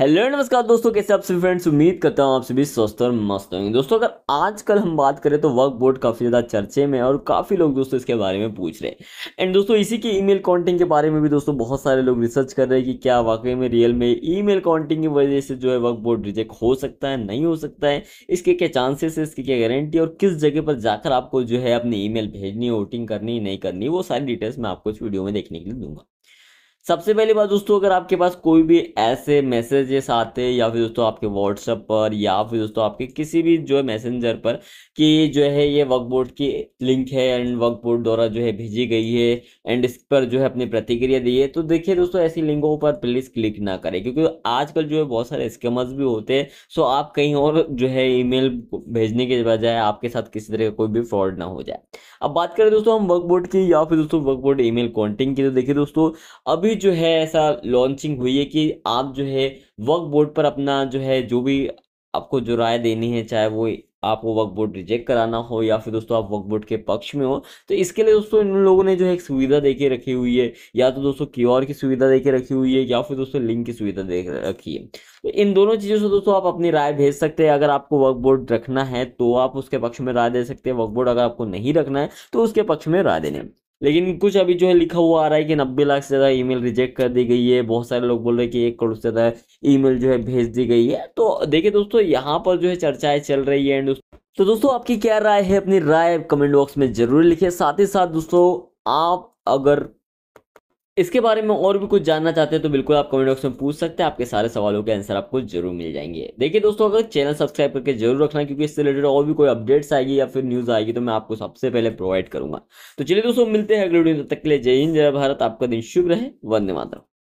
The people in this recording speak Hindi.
हेलो नमस्कार दोस्तों कैसे आप सभी फ्रेंड्स उम्मीद करता हूँ आप सभी स्वस्थ और मस्त होंगे दोस्तों अगर आजकल हम बात करें तो वर्क बोर्ड काफ़ी ज़्यादा चर्चे में और काफ़ी लोग दोस्तों इसके बारे में पूछ रहे हैं एंड दोस्तों इसी के ईमेल काउंटिंग के बारे में भी दोस्तों बहुत सारे लोग रिसर्च कर रहे हैं कि क्या वाकई में रियल में ई काउंटिंग की वजह से जो है वर्क बोर्ड रिजेक्ट हो सकता है नहीं हो सकता है इसके क्या चांसेस है इसकी क्या गारंटी और किस जगह पर जाकर आपको जो है अपनी ई भेजनी वोटिंग करनी नहीं करनी वो सारी डिटेल्स मैं आपको इस वीडियो में देखने के लिए दूंगा सबसे पहली बात दोस्तों अगर आपके पास कोई भी ऐसे मैसेजेस आते हैं या फिर दोस्तों आपके व्हाट्सएप पर या फिर दोस्तों आपके किसी भी जो है मैसेंजर पर कि जो है ये वर्कबोर्ड की लिंक है एंड वर्कबोर्ड द्वारा जो है भेजी गई है एंड इस पर जो है अपनी प्रतिक्रिया दी है तो देखिए दोस्तों ऐसी लिंकों पर प्लीज़ क्लिक ना करें क्योंकि आजकल जो है बहुत सारे स्कैमर्स भी होते हैं सो आप कहीं और जो है ई भेजने के बजाय आपके साथ किसी तरह का कोई भी फ्रॉड ना हो जाए अब बात करें दोस्तों हम वर्कबोर्ड की या फिर दोस्तों वर्कबोर्ड ई मेल की तो देखिए दोस्तों अभी जो है ऐसा लॉन्चिंग हुई है कि आप जो है वर्क बोर्ड पर अपना जो है जो भी आपको जो राय देनी है चाहे वो आपको वर्क बोर्ड रिजेक्ट कराना हो या फिर दोस्तों आप वर्क बोर्ड के पक्ष में हो तो इसके लिए दोस्तों इन लोगों ने जो है एक सुविधा दे के रखी हुई है या तो दोस्तों क्योर की सुविधा दे के रखी हुई है या फिर दोस्तों लिंक की सुविधा दे रखी है तो इन दोनों चीज़ों से दोस्तों आप अपनी राय भेज सकते हैं अगर आपको वर्क बोर्ड रखना है तो आप उसके पक्ष में राय दे सकते हैं वर्क बोर्ड अगर आपको नहीं रखना है तो उसके पक्ष में राय देने लेकिन कुछ अभी जो है लिखा हुआ आ रहा है कि नब्बे लाख से ज़्यादा ईमेल रिजेक्ट कर दी गई है बहुत सारे लोग बोल रहे हैं कि एक करोड़ से ज़्यादा ईमेल जो है भेज दी गई है तो देखिए दोस्तों यहाँ पर जो है चर्चाएं चल रही है एंड तो दोस्तों आपकी क्या राय है अपनी राय कमेंट बॉक्स में जरूर लिखिए साथ ही साथ दोस्तों आप अगर इसके बारे में और भी कुछ जानना चाहते हैं तो बिल्कुल आप कमेंट बॉक्स में पूछ सकते हैं आपके सारे सवालों के आंसर आपको जरूर मिल जाएंगे देखिए दोस्तों अगर चैनल सब्सक्राइब करके जरूर रखना क्योंकि इससे रिलेटेड और भी कोई अपडेट्स आएगी या फिर न्यूज़ आएगी तो मैं आपको सबसे पहले प्रोवाइड करूंगा तो चलिए दोस्तों मिलते हैं अगले वीडियो तक के लिए जय हिंद जय भारत आपका दिन शुभ रहे वंदे मातरम